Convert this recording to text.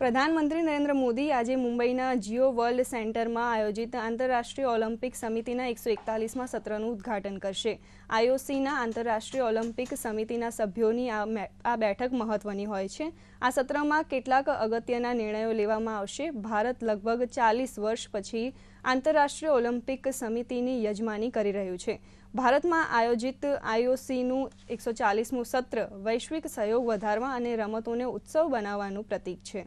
પ્રધાનમંત્રી નરેન્દ્ર મોદી આજે મુંબઈના જીઓ વર્લ્ડ સેન્ટરમાં આયોજિત આંતરરાષ્ટ્રીય ઓલિમ્પિક સમિતિના એકસો એકતાલીસમાં સત્રનું ઉદ્ઘાટન કરશે આઈઓસીના આંતરરાષ્ટ્રીય ઓલિમ્પિક સમિતિના સભ્યોની આ બેઠક મહત્વની હોય છે આ સત્રમાં કેટલાક અગત્યના નિર્ણયો લેવામાં આવશે ભારત લગભગ ચાલીસ વર્ષ પછી આંતરરાષ્ટ્રીય ઓલિમ્પિક સમિતિની યજમાની કરી રહ્યું છે ભારતમાં આયોજિત આઈઓસીનું એકસો ચાલીસમું સત્ર વૈશ્વિક સહયોગ વધારવા અને રમતોને ઉત્સવ બનાવવાનું પ્રતીક છે